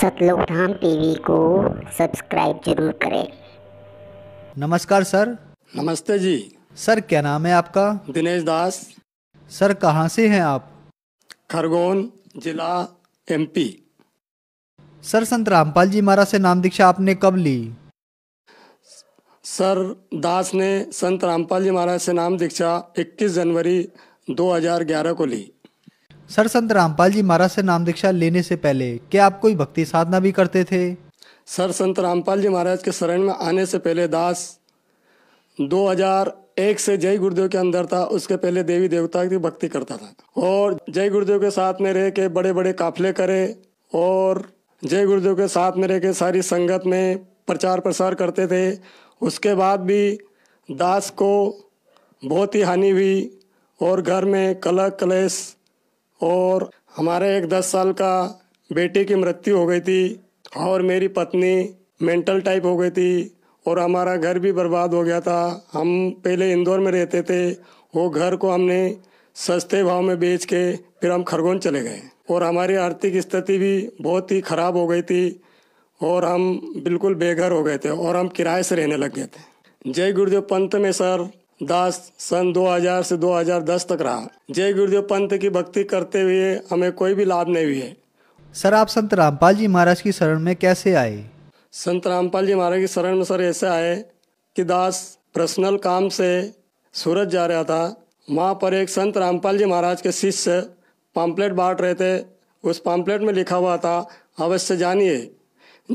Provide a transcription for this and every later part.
सतलोक धाम TV को subscribe जरूर करें नमस्कार सर नमस्ते जी सर क्या नाम है आपका दिनेश दास सर कहाँ से हैं आप खरगोन जिला एमपी सर संत रामपाल जी महाराज से नाम दीक्षा आपने कब ली सर दास ने संत रामपाल जी महाराज से नाम दीक्षा 21 जनवरी 2011 को ली सर संत रामपाल जी महाराज से नाम दीक्षा लेने से पहले क्या आप कोई भक्ति साधना भी करते थे सर संत रामपाल जी महाराज के शरण में आने से पहले दास 2001 से जय गुरुदेव के अंदर था उसके पहले देवी देवता की भक्ति करता था और जय गुरुदेव के साथ में रह के बड़े बड़े काफले करे और जय गुरुदेव के साथ में रह के सारी संगत में प्रचार प्रसार करते थे उसके बाद भी दास को बहुत ही हानि हुई और घर में कलह कलेश और हमारे एक दस साल का बेटे की मृत्यु हो गई थी और मेरी पत्नी मेंटल टाइप हो गई थी और हमारा घर भी बर्बाद हो गया था हम पहले इंदौर में रहते थे वो घर को हमने सस्ते भाव में बेच के फिर हम खरगोन चले गए और हमारी आर्थिक स्थिति भी बहुत ही ख़राब हो गई थी और हम बिल्कुल बेघर हो गए थे और हम किराए से रहने लग गए थे जय गुरुदेव पंत में सर दास सन 2000 से 2010 तक रहा जय गुरुदेव पंथ की भक्ति करते हुए हमें कोई भी लाभ नहीं हुए सर आप संत रामपाल जी महाराज की शरण में कैसे आए संत रामपाल जी महाराज की शरण में सर ऐसे आए कि दास पर्सनल काम से सूरत जा रहा था वहाँ पर एक संत रामपाल जी महाराज के शिष्य पाम्पलेट बांट रहे थे उस पाम्पलेट में लिखा हुआ था अवश्य जानिए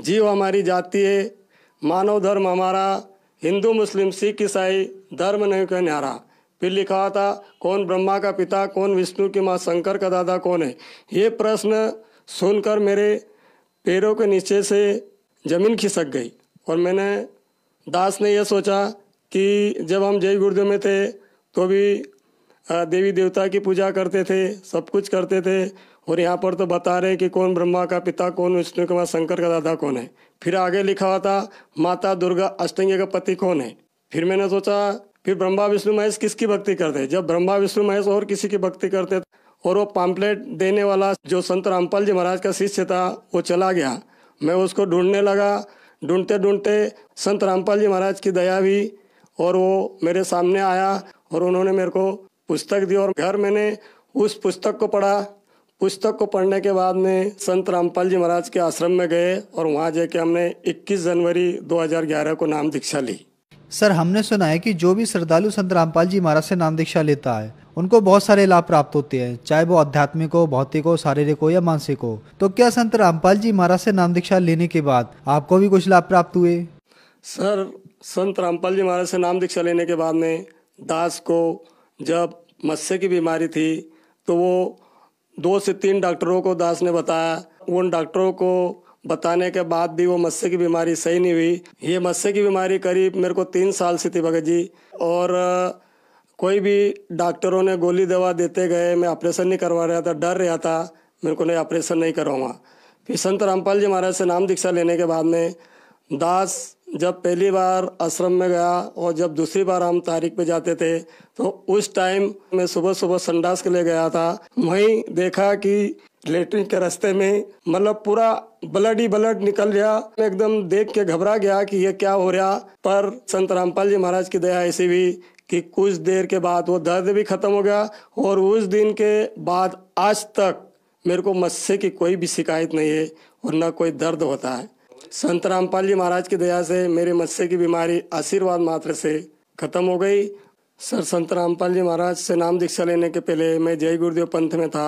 जीव हमारी जाति है मानव धर्म हमारा हिंदू मुस्लिम सिख ईसाई धर्म नहीं कह निहारा फिर लिखा था कौन ब्रह्मा का पिता कौन विष्णु की माँ शंकर का दादा कौन है ये प्रश्न सुनकर मेरे पैरों के नीचे से ज़मीन खिसक गई और मैंने दास ने यह सोचा कि जब हम जय गुरुदेव में थे तो भी देवी देवता की पूजा करते थे सब कुछ करते थे और यहाँ पर तो बता रहे कि कौन ब्रह्मा का पिता कौन विष्णु के बाद शंकर का दादा कौन है फिर आगे लिखा हुआ था माता दुर्गा अष्टंगी का पति कौन है फिर मैंने सोचा फिर ब्रह्मा विष्णु महेश किसकी भक्ति करते जब ब्रह्मा विष्णु महेश और किसी की भक्ति करते और वो पाम्पलेट देने वाला जो संत रामपाल जी महाराज का शिष्य था वो चला गया मैं उसको ढूंढने लगा ढूंढते ढूंढते संत रामपाल जी महाराज की दया भी और वो मेरे सामने आया और उन्होंने मेरे को पुस्तक दी और घर मैंने उस पुस्तक को पढ़ा पुस्तक को पढ़ने के बाद में संत रामपाल जी महाराज के आश्रम में गए और वहाँ जाके हमने 21 जनवरी 2011 को नाम दीक्षा ली सर हमने सुना है कि जो भी श्रद्धालु संत रामपाल जी महाराज से नाम दीक्षा लेता है उनको बहुत सारे लाभ प्राप्त होते हैं चाहे वो आध्यात्मिक हो भौतिक हो शारीरिक हो या मानसिक हो तो क्या संत रामपाल जी महाराज से नाम दीक्षा लेने के बाद आपको भी कुछ लाभ प्राप्त हुए सर संत रामपाल जी महाराज से नाम दीक्षा लेने के बाद में दास को जब मत्स्य की बीमारी थी तो वो दो से तीन डॉक्टरों को दास ने बताया उन डॉक्टरों को बताने के बाद भी वो मत्स्य की बीमारी सही नहीं हुई ये मत्स्य की बीमारी करीब मेरे को तीन साल से थी भगत जी और कोई भी डॉक्टरों ने गोली दवा देते गए मैं ऑपरेशन नहीं करवा रहा था डर रहा था मेरे को नहीं ऑपरेशन नहीं करवाऊँगा फिर संत रामपाल जी महाराज से नाम दीक्षा लेने के बाद में दास जब पहली बार आश्रम में गया और जब दूसरी बार हम तारीख पे जाते थे तो उस टाइम मैं सुबह सुबह संडास के लिए गया था वहीं देखा कि लेटरिन के रास्ते में मतलब पूरा ब्लड ही ब्लड निकल गया मैं एकदम देख के घबरा गया कि ये क्या हो रहा पर संत रामपाल जी महाराज की दया ऐसी भी कि कुछ देर के बाद वो दर्द भी खत्म हो गया और उस दिन के बाद आज तक मेरे को मस्से की कोई भी शिकायत नहीं है और ना कोई दर्द होता है संत रामपाल जी महाराज की दया से मेरे मत्स्य की बीमारी आशीर्वाद मात्र से खत्म हो गई सर संत रामपाल जी महाराज से नाम दीक्षा लेने के पहले मैं जय गुरुदेव पंथ में था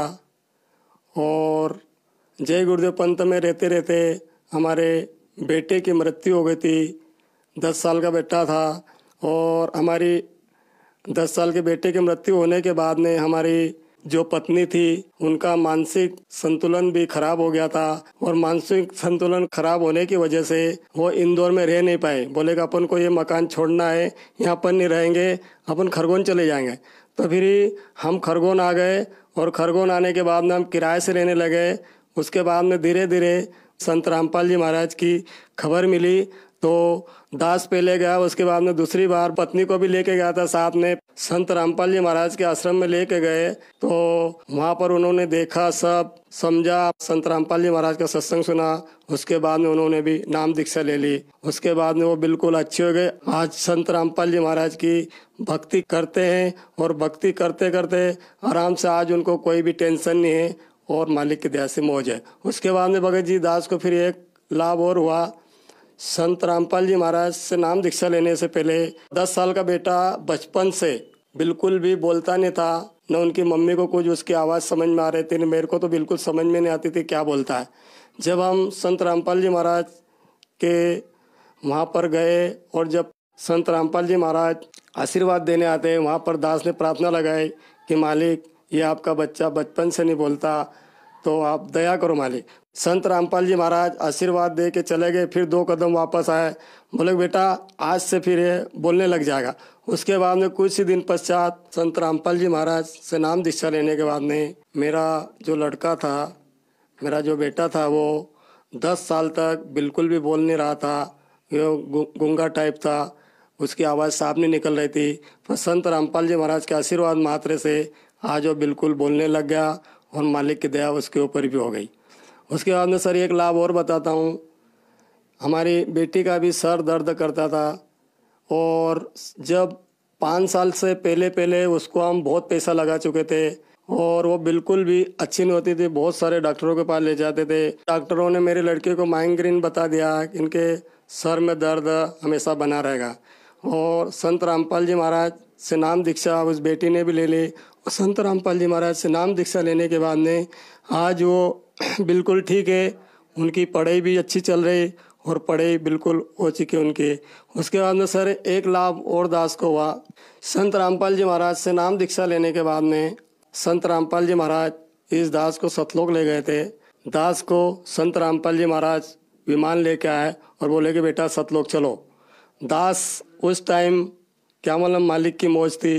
और जय गुरुदेव पंथ में रहते रहते हमारे बेटे की मृत्यु हो गई थी दस साल का बेटा था और हमारी दस साल के बेटे की मृत्यु होने के बाद में हमारी जो पत्नी थी उनका मानसिक संतुलन भी खराब हो गया था और मानसिक संतुलन खराब होने की वजह से वो इंदौर में रह नहीं पाए बोले कि अपन को ये मकान छोड़ना है यहाँ अपन नहीं रहेंगे अपन खरगोन चले जाएंगे तो फिर हम खरगोन आ गए और खरगोन आने के बाद में हम किराए से रहने लगे उसके बाद में धीरे धीरे संत रामपाल जी महाराज की खबर मिली तो दास पहले गया उसके बाद में दूसरी बार पत्नी को भी लेके गया था साथ में संत रामपाल जी महाराज के आश्रम में लेके गए तो वहाँ पर उन्होंने देखा सब समझा संत रामपाल जी महाराज का सत्संग सुना उसके बाद में उन्होंने भी नाम दीक्षा ले ली उसके बाद में वो बिल्कुल अच्छे हो गए आज संत रामपाल जी महाराज की भक्ति करते हैं और भक्ति करते करते आराम से आज उनको कोई भी टेंशन नहीं है और मालिक की दया से मौज है उसके बाद में भगत जी दास को फिर एक लाभ और हुआ संत रामपाल जी महाराज से नाम दीक्षा लेने से पहले दस साल का बेटा बचपन से बिल्कुल भी बोलता नहीं था न उनकी मम्मी को कुछ उसकी आवाज़ समझ में आ रही थी न मेरे को तो बिल्कुल समझ में नहीं आती थी क्या बोलता है जब हम संत रामपाल जी महाराज के वहाँ पर गए और जब संत रामपाल जी महाराज आशीर्वाद देने आते हैं वहाँ पर दास ने प्रार्थना लगाई कि मालिक ये आपका बच्चा बचपन से नहीं बोलता तो आप दया करो मालिक संत रामपाल जी महाराज आशीर्वाद दे के चले गए फिर दो कदम वापस आए बोले बेटा आज से फिर ये बोलने लग जाएगा उसके बाद में कुछ ही दिन पश्चात संत रामपाल जी महाराज से नाम दीक्षा लेने के बाद में मेरा जो लड़का था मेरा जो बेटा था वो दस साल तक बिल्कुल भी बोल नहीं रहा था वो गंगा टाइप था उसकी आवाज़ साफ नहीं निकल रही थी पर संत रामपाल जी महाराज के आशीर्वाद मात्र से आज वो बिल्कुल बोलने लग गया और मालिक की दया उसके ऊपर भी हो गई उसके बाद में सर एक लाभ और बताता हूँ हमारी बेटी का भी सर दर्द करता था और जब पाँच साल से पहले पहले उसको हम बहुत पैसा लगा चुके थे और वो बिल्कुल भी अच्छी नहीं होती थी बहुत सारे डॉक्टरों के पास ले जाते थे डॉक्टरों ने मेरे लड़के को माइग्रेन बता दिया कि इनके सर में दर्द हमेशा बना रहेगा और संत रामपाल जी महाराज से नाम दीक्षा उस बेटी ने भी ले ली और संत रामपाल जी महाराज से नाम दीक्षा लेने के बाद में आज वो बिल्कुल ठीक है उनकी पढ़ाई भी अच्छी चल रही और पढ़ाई बिल्कुल हो चुकी उनकी उसके बाद में सर एक लाभ और दास को हुआ संत रामपाल जी महाराज से नाम दीक्षा लेने के बाद में संत रामपाल जी महाराज इस दास को सतलोक ले गए थे दास को संत रामपाल जी महाराज विमान लेके आए और बोले कि बेटा सतलोक चलो दास उस टाइम क्या मालूम मालिक की मौज थी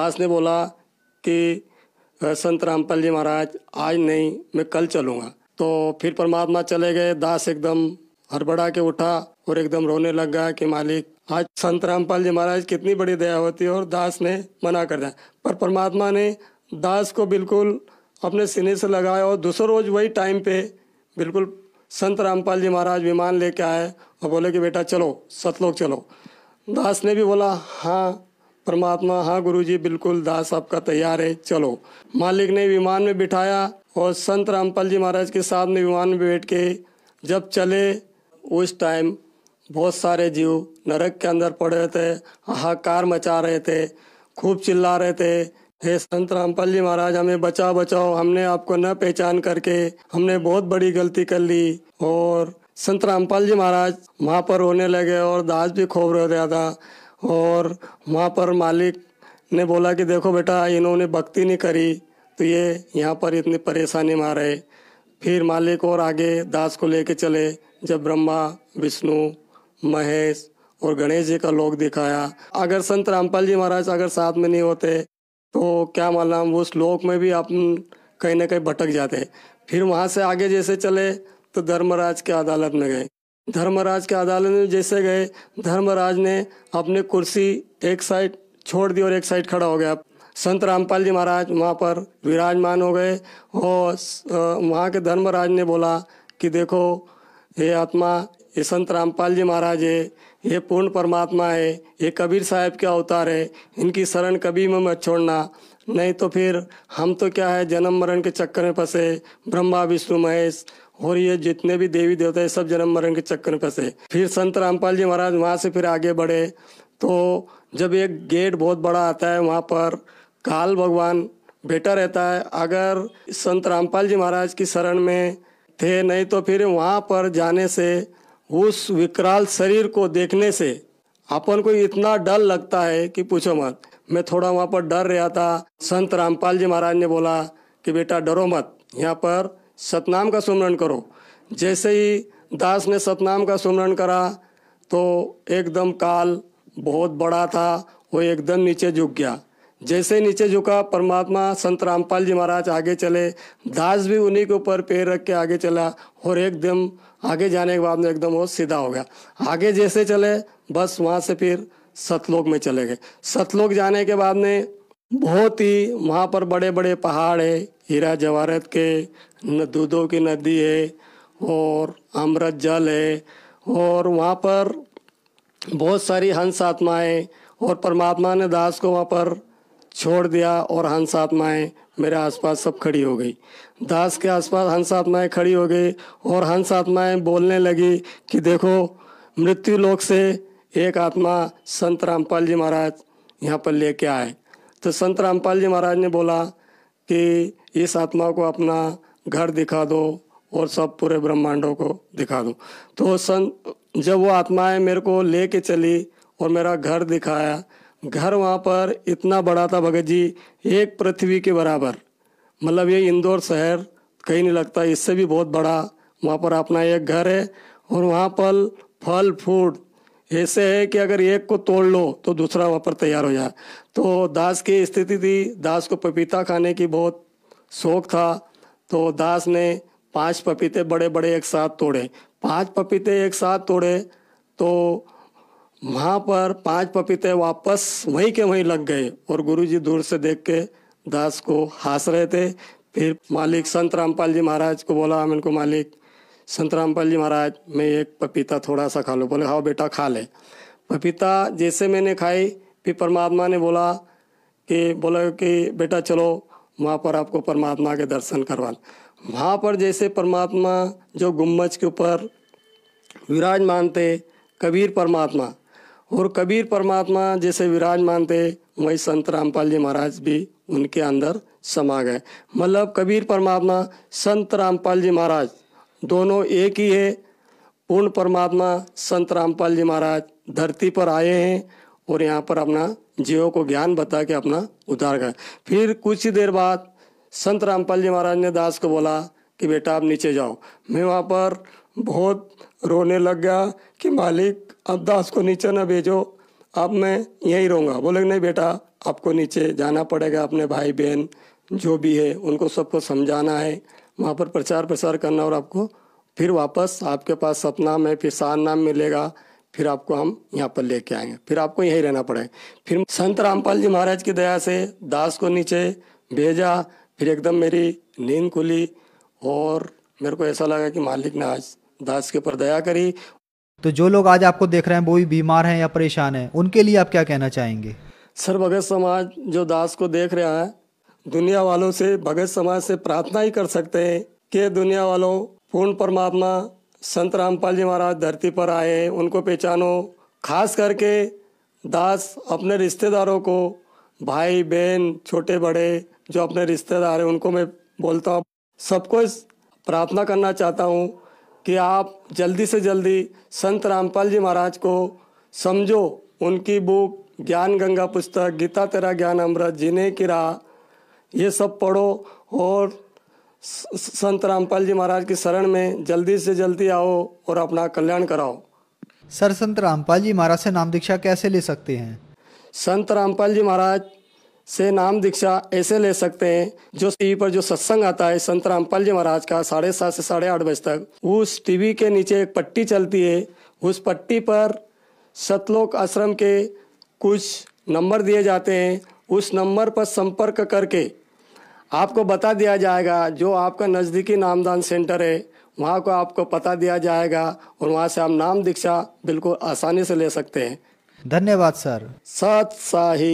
दास ने बोला कि संत रामपाल जी महाराज आज नहीं मैं कल चलूँगा तो फिर परमात्मा चले गए दास एकदम हड़बड़ा के उठा और एकदम रोने लग गया कि मालिक आज संत रामपाल जी महाराज कितनी बड़ी दया होती है और दास ने मना कर दिया पर परमात्मा ने दास को बिल्कुल अपने सीने से लगाया और दूसरे रोज वही टाइम पे बिल्कुल संत रामपाल जी महाराज विमान लेके आए और बोले कि बेटा चलो सतलोक चलो दास ने भी बोला हाँ परमात्मा हाँ जी बिल्कुल दास आपका तैयार है चलो मालिक ने विमान में बिठाया और संत रामपाल जी महाराज के साथ में विमान में बैठ के जब चले उस टाइम बहुत सारे जीव नरक के अंदर पड़ रहे थे हाहाकार मचा रहे थे खूब चिल्ला रहे थे हे संत रामपाल जी महाराज हमें बचाओ बचाओ हमने आपको न पहचान करके हमने बहुत बड़ी गलती कर ली और संत रामपाल जी महाराज वहाँ पर रोने लगे और दास भी खोब रहे था और वहाँ पर मालिक ने बोला कि देखो बेटा इन्होंने भक्ति नहीं करी तो ये यहाँ पर इतनी परेशानी में आ रहे फिर मालिक और आगे दास को लेके चले जब ब्रह्मा विष्णु महेश और गणेश जी का लोक दिखाया अगर संत रामपाल जी महाराज अगर साथ में नहीं होते तो क्या मालूम उस लोक में भी अपन कहीं ना कहीं भटक जाते फिर वहाँ से आगे जैसे चले तो धर्मराज के अदालत में गए धर्मराज के अदालत में जैसे गए धर्मराज ने अपनी कुर्सी एक साइड छोड़ दी और एक साइड खड़ा हो गया संत रामपाल जी महाराज वहाँ पर विराजमान हो गए और वहाँ के धर्मराज ने बोला कि देखो ये आत्मा ये संत रामपाल जी महाराज है ये पूर्ण परमात्मा है ये कबीर साहब के अवतार है इनकी शरण कभी में मत छोड़ना नहीं तो फिर हम तो क्या है जन्म मरण के चक्कर में फंसे ब्रह्मा विष्णु महेश हो रही है जितने भी देवी देवता है सब जन्म मरण के चक्कर में फंसे फिर संत रामपाल जी महाराज वहाँ से फिर आगे बढ़े तो जब एक गेट बहुत बड़ा आता है वहाँ पर काल भगवान बेटा रहता है अगर संत रामपाल जी महाराज की शरण में थे नहीं तो फिर वहाँ पर जाने से उस विकराल शरीर को देखने से अपन को इतना डर लगता है कि पूछो मत मैं थोड़ा वहाँ पर डर रहा था संत रामपाल जी महाराज ने बोला कि बेटा डरो मत यहाँ पर सतनाम का सुमरण करो जैसे ही दास ने सतनाम का सुमरण करा तो एकदम काल बहुत बड़ा था वो एकदम नीचे झुक गया जैसे नीचे झुका परमात्मा संत रामपाल जी महाराज आगे चले दास भी उन्हीं के ऊपर पैर रख के आगे चला और एकदम आगे जाने के बाद में एकदम वो सीधा हो गया आगे जैसे चले बस वहाँ से फिर सतलोक में चले गए सतलोक जाने के बाद में बहुत ही वहाँ पर बड़े बड़े पहाड़ है हीरा जवाहरत के दूधों की नदी है और अमृत जल है और वहाँ पर बहुत सारी हंस आत्माएँ और परमात्मा ने दास को वहाँ पर छोड़ दिया और हंस आत्माएँ मेरे आसपास सब खड़ी हो गई दास के आसपास हंस आत्माएँ खड़ी हो गई और हंस आत्माएँ बोलने लगी कि देखो मृत्यु लोक से एक आत्मा संत रामपाल जी महाराज यहाँ पर लेके आए तो संत रामपाल जी महाराज ने बोला कि इस आत्मा को अपना घर दिखा दो और सब पूरे ब्रह्मांडों को दिखा दो तो संत जब वो आत्माएं मेरे को ले के चली और मेरा घर दिखाया घर वहाँ पर इतना बड़ा था भगत जी एक पृथ्वी के बराबर मतलब ये इंदौर शहर कहीं नहीं लगता इससे भी बहुत बड़ा वहाँ पर अपना एक घर है और वहाँ पर फल फूड ऐसे है कि अगर एक को तोड़ लो तो दूसरा वहाँ पर तैयार हो जाए तो दास की स्थिति थी दास को पपीता खाने की बहुत शौक था तो दास ने पांच पपीते बड़े बड़े एक साथ तोड़े पांच पपीते एक साथ तोड़े तो वहाँ पर पांच पपीते वापस वहीं के वहीं लग गए और गुरुजी दूर से देख के दास को हंस रहे थे फिर मालिक संत रामपाल जी महाराज को बोला हम इनको मालिक संतरामपाल जी महाराज मैं एक पपीता थोड़ा सा खा लो बोले हाओ बेटा खा ले पपीता जैसे मैंने खाई फिर परमात्मा ने बोला कि बोला कि बेटा चलो वहाँ पर आपको परमात्मा के दर्शन करवा वहाँ पर जैसे परमात्मा जो गुम्बज के ऊपर विराज मानते कबीर परमात्मा और कबीर परमात्मा जैसे विराज मानते वही संत रामपाल जी महाराज भी उनके अंदर समा गए मतलब कबीर परमात्मा संत रामपाल जी महाराज दोनों एक ही है पूर्ण परमात्मा संत रामपाल जी महाराज धरती पर आए हैं और यहाँ पर अपना जीवों को ज्ञान बता के अपना उतार गए फिर कुछ ही देर बाद संत रामपाल जी महाराज ने दास को बोला कि बेटा आप नीचे जाओ मैं वहाँ पर बहुत रोने लग गया कि मालिक अब दास को नीचे ना भेजो अब मैं यहीं रहूँगा बोले नहीं बेटा आपको नीचे जाना पड़ेगा अपने भाई बहन जो भी है उनको सबको समझाना है वहाँ पर प्रचार प्रसार करना और आपको फिर वापस आपके पास सपना में फिर सान नाम मिलेगा फिर आपको हम यहाँ पर लेके आएंगे फिर आपको यहीं रहना पड़ेगा फिर संत रामपाल जी महाराज की दया से दास को नीचे भेजा फिर एकदम मेरी नींद खुली और मेरे को ऐसा लगा कि मालिक ने आज दास के ऊपर दया करी तो जो लोग आज आपको देख रहे हैं वो भी बीमार हैं या परेशान हैं उनके लिए आप क्या कहना चाहेंगे सर भगत समाज जो दास को देख रहा है दुनिया वालों से भगत समाज से प्रार्थना ही कर सकते हैं कि दुनिया वालों पूर्ण परमात्मा संत रामपाल जी महाराज धरती पर आए उनको पहचानो खास करके दास अपने रिश्तेदारों को भाई बहन छोटे बड़े जो अपने रिश्तेदार हैं उनको मैं बोलता हूँ सबको प्रार्थना करना चाहता हूँ कि आप जल्दी से जल्दी संत रामपाल जी महाराज को समझो उनकी बुक ज्ञान गंगा पुस्तक गीता तेरा ज्ञान अमृत जीने की राह ये सब पढ़ो और संत रामपाल जी महाराज की शरण में जल्दी से जल्दी आओ और अपना कल्याण कराओ सर संत रामपाल जी महाराज से नाम दीक्षा कैसे ले सकते हैं संत रामपाल जी महाराज से नाम दीक्षा ऐसे ले सकते हैं जो टीवी पर जो सत्संग आता है संत रामपाल जी महाराज का साढ़े सात से साढ़े आठ बजे तक उस टीवी के नीचे एक पट्टी चलती है उस पट्टी पर सतलोक आश्रम के कुछ नंबर दिए जाते हैं उस नंबर पर संपर्क करके आपको बता दिया जाएगा जो आपका नज़दीकी नामदान सेंटर है वहाँ को आपको पता दिया जाएगा और वहाँ से आप नाम दीक्षा बिल्कुल आसानी से ले सकते हैं धन्यवाद सर सत साहिब